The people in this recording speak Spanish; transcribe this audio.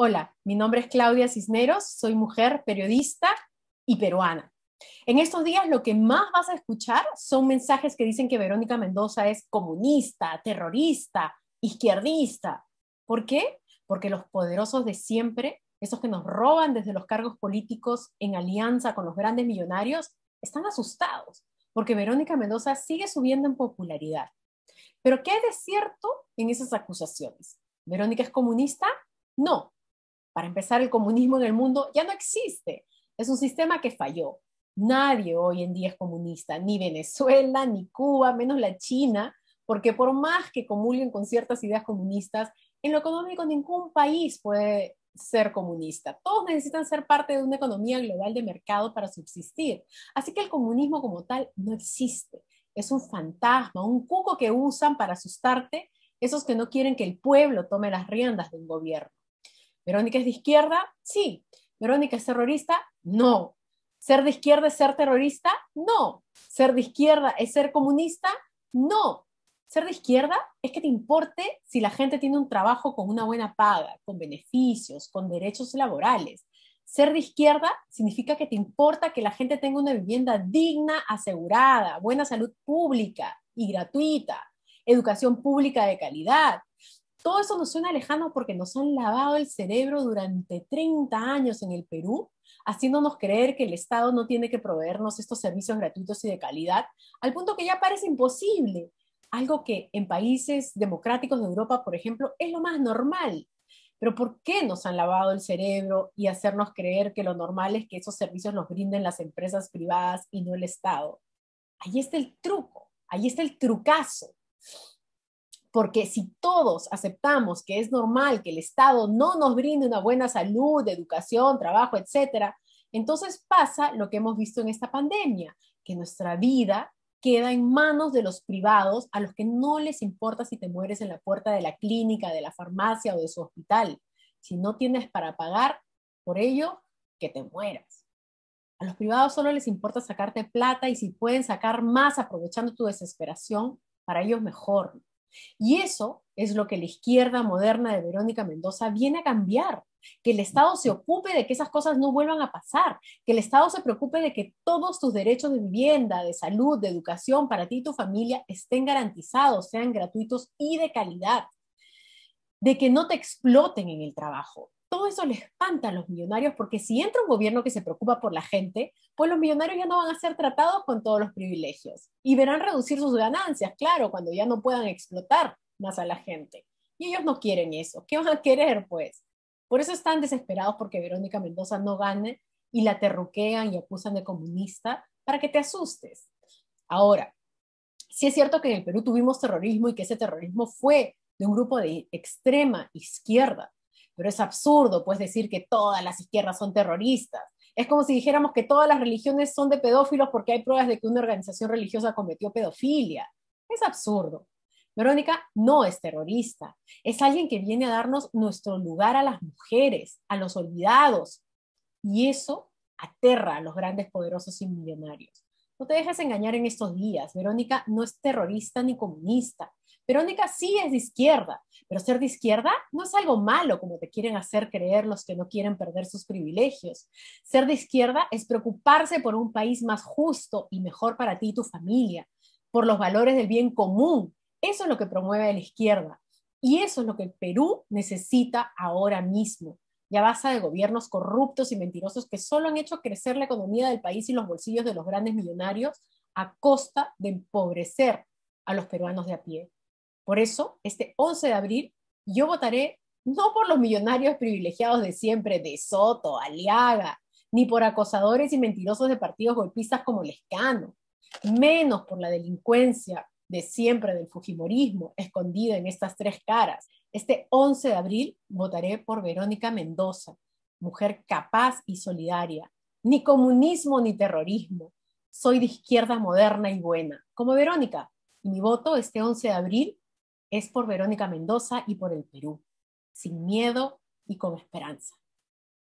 Hola, mi nombre es Claudia Cisneros, soy mujer, periodista y peruana. En estos días lo que más vas a escuchar son mensajes que dicen que Verónica Mendoza es comunista, terrorista, izquierdista. ¿Por qué? Porque los poderosos de siempre, esos que nos roban desde los cargos políticos en alianza con los grandes millonarios, están asustados, porque Verónica Mendoza sigue subiendo en popularidad. Pero ¿qué hay de cierto en esas acusaciones? ¿Verónica es comunista? No, para empezar, el comunismo en el mundo ya no existe. Es un sistema que falló. Nadie hoy en día es comunista, ni Venezuela, ni Cuba, menos la China, porque por más que comulguen con ciertas ideas comunistas, en lo económico ningún país puede ser comunista. Todos necesitan ser parte de una economía global de mercado para subsistir. Así que el comunismo como tal no existe. Es un fantasma, un cuco que usan para asustarte esos que no quieren que el pueblo tome las riendas de un gobierno. ¿Verónica es de izquierda? Sí. ¿Verónica es terrorista? No. ¿Ser de izquierda es ser terrorista? No. ¿Ser de izquierda es ser comunista? No. Ser de izquierda es que te importe si la gente tiene un trabajo con una buena paga, con beneficios, con derechos laborales. Ser de izquierda significa que te importa que la gente tenga una vivienda digna, asegurada, buena salud pública y gratuita, educación pública de calidad, todo eso nos suena lejano porque nos han lavado el cerebro durante 30 años en el Perú, haciéndonos creer que el Estado no tiene que proveernos estos servicios gratuitos y de calidad, al punto que ya parece imposible, algo que en países democráticos de Europa, por ejemplo, es lo más normal. Pero ¿por qué nos han lavado el cerebro y hacernos creer que lo normal es que esos servicios los brinden las empresas privadas y no el Estado? Ahí está el truco, ahí está el trucazo. Porque si todos aceptamos que es normal que el Estado no nos brinde una buena salud, educación, trabajo, etc., entonces pasa lo que hemos visto en esta pandemia, que nuestra vida queda en manos de los privados a los que no les importa si te mueres en la puerta de la clínica, de la farmacia o de su hospital. Si no tienes para pagar, por ello, que te mueras. A los privados solo les importa sacarte plata y si pueden sacar más aprovechando tu desesperación, para ellos mejor. Y eso es lo que la izquierda moderna de Verónica Mendoza viene a cambiar, que el Estado se ocupe de que esas cosas no vuelvan a pasar, que el Estado se preocupe de que todos tus derechos de vivienda, de salud, de educación para ti y tu familia estén garantizados, sean gratuitos y de calidad, de que no te exploten en el trabajo, todo eso le espanta a los millonarios porque si entra un gobierno que se preocupa por la gente, pues los millonarios ya no van a ser tratados con todos los privilegios y verán reducir sus ganancias, claro, cuando ya no puedan explotar más a la gente. Y ellos no quieren eso. ¿Qué van a querer, pues? Por eso están desesperados porque Verónica Mendoza no gane y la terruquean y acusan de comunista para que te asustes. Ahora, si es cierto que en el Perú tuvimos terrorismo y que ese terrorismo fue de un grupo de extrema izquierda, pero es absurdo pues decir que todas las izquierdas son terroristas. Es como si dijéramos que todas las religiones son de pedófilos porque hay pruebas de que una organización religiosa cometió pedofilia. Es absurdo. Verónica no es terrorista, es alguien que viene a darnos nuestro lugar a las mujeres, a los olvidados. Y eso aterra a los grandes poderosos y millonarios. No te dejes engañar en estos días. Verónica no es terrorista ni comunista. Verónica sí es de izquierda, pero ser de izquierda no es algo malo, como te quieren hacer creer los que no quieren perder sus privilegios. Ser de izquierda es preocuparse por un país más justo y mejor para ti y tu familia, por los valores del bien común. Eso es lo que promueve la izquierda. Y eso es lo que el Perú necesita ahora mismo. Ya basta de gobiernos corruptos y mentirosos que solo han hecho crecer la economía del país y los bolsillos de los grandes millonarios a costa de empobrecer a los peruanos de a pie. Por eso, este 11 de abril, yo votaré no por los millonarios privilegiados de siempre, de Soto, Aliaga, ni por acosadores y mentirosos de partidos golpistas como Lescano, menos por la delincuencia de siempre del Fujimorismo escondida en estas tres caras. Este 11 de abril votaré por Verónica Mendoza, mujer capaz y solidaria. Ni comunismo ni terrorismo. Soy de izquierda moderna y buena, como Verónica. Y mi voto este 11 de abril es por Verónica Mendoza y por el Perú, sin miedo y con esperanza.